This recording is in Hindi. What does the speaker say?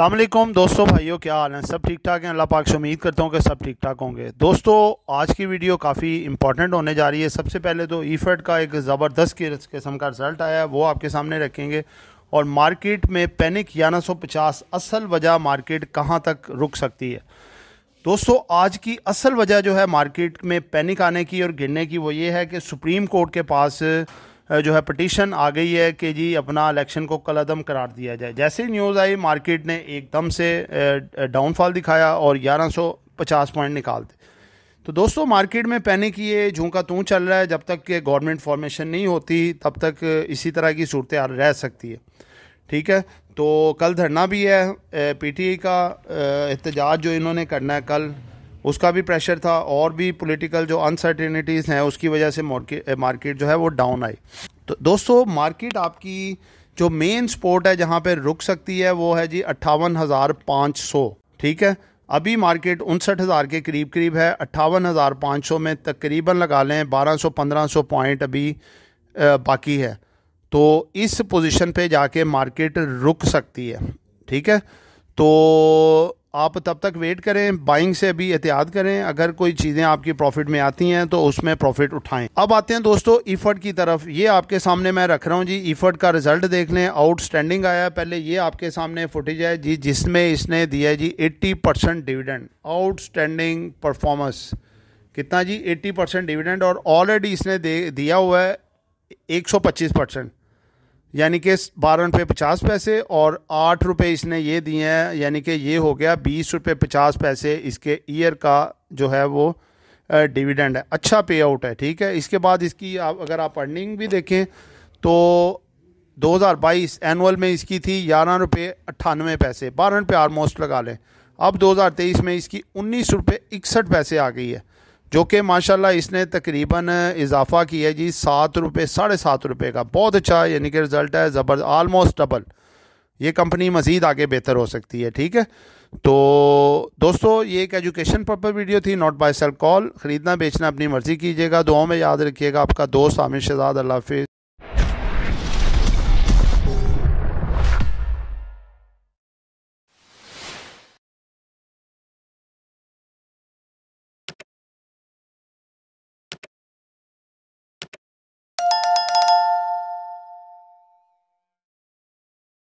अल्लाम दोस्तों भाइयों क्या हाल है सब ठीक ठाक हैं अल्लाह पाक से उम्मीद करता हूँ कि सब ठीक ठाक होंगे दोस्तों आज की वीडियो काफ़ी इंपॉर्टेंट होने जा रही है सबसे पहले तो ईफेड का एक ज़बरदस्त किस्म का रिजल्ट आया है वो आपके सामने रखेंगे और मार्केट में पैनिक ग्यारह सौ पचास असल वजह मार्केट कहाँ तक रुक सकती है दोस्तों आज की असल वजह जो है मार्केट में पैनिक आने की और गिरने की वो ये है कि सुप्रीम कोर्ट के पास जो है पटिशन आ गई है कि जी अपना इलेक्शन को कलदम करार दिया जाए जैसे ही न्यूज़ आई मार्केट ने एकदम से डाउनफॉल दिखाया और 1150 पॉइंट निकाल दिए तो दोस्तों मार्केट में पैनिक ये झोंका तू चल रहा है जब तक कि गवर्नमेंट फॉर्मेशन नहीं होती तब तक इसी तरह की सूरत रह सकती है ठीक है तो कल धरना भी है पीटीआई का एहतजाज जो इन्होंने करना है कल उसका भी प्रेशर था और भी पॉलिटिकल जो अनसर्टेनिटीज़ हैं उसकी वजह से मार्केट eh, जो है वो डाउन आई तो दोस्तों मार्केट आपकी जो मेन स्पोर्ट है जहाँ पे रुक सकती है वो है जी अट्ठावन हज़ार पाँच सौ ठीक है अभी मार्केट उनसठ हज़ार के करीब करीब है अट्ठावन हज़ार पाँच सौ में तकरीबन लगा लें बारह सौ पंद्रह सौ पॉइंट अभी eh, बाकी है तो इस पोजीशन पे जाके मार्केट रुक सकती है ठीक है तो आप तब तक वेट करें बाइंग से अभी एहतियात करें अगर कोई चीज़ें आपकी प्रॉफिट में आती हैं तो उसमें प्रॉफिट उठाएं अब आते हैं दोस्तों ईफर्ट की तरफ ये आपके सामने मैं रख रहा हूँ जी ईफर्ट का रिजल्ट देख लें आउटस्टैंडिंग आया पहले ये आपके सामने फुटेज है जी जिसमें इसने दिया जी eighty percent dividend outstanding performance कितना जी एट्टी परसेंट डिविडेंड और ऑलरेडी इसने दे दिया हुआ है एक सौ पच्चीस परसेंट यानी कि बारह रुपये पचास पैसे और आठ रुपये इसने ये दिए हैं यानी कि ये हो गया बीस रुपये पचास पैसे इसके ईयर का जो है वो डिविडेंड है अच्छा पे आउट है ठीक है इसके बाद इसकी आप अगर आप अर्निंग भी देखें तो 2022 एनुअल में इसकी थी ग्यारह रुपये अट्ठानवे पैसे बारह रुपये आलमोस्ट लगा लें अब 2023 में इसकी उन्नीस रुपये इकसठ पैसे आ गई है जो कि माशाल्लाह इसने तकरीबन इजाफा किया जी सात रुपये साढ़े सात रुपये का बहुत अच्छा यानी कि रिज़ल्ट है ज़बर आलमोस्ट डबल ये कंपनी मज़ीद आगे बेहतर हो सकती है ठीक है तो दोस्तों ये एक एजुकेशन पर्पज वीडियो थी नॉट बाय सेल कॉल ख़रीदना बेचना अपनी मर्ज़ी कीजिएगा दुआओं में याद रखिएगा आपका दोस्त आमिर शहजाद अल्लाह हाफिज़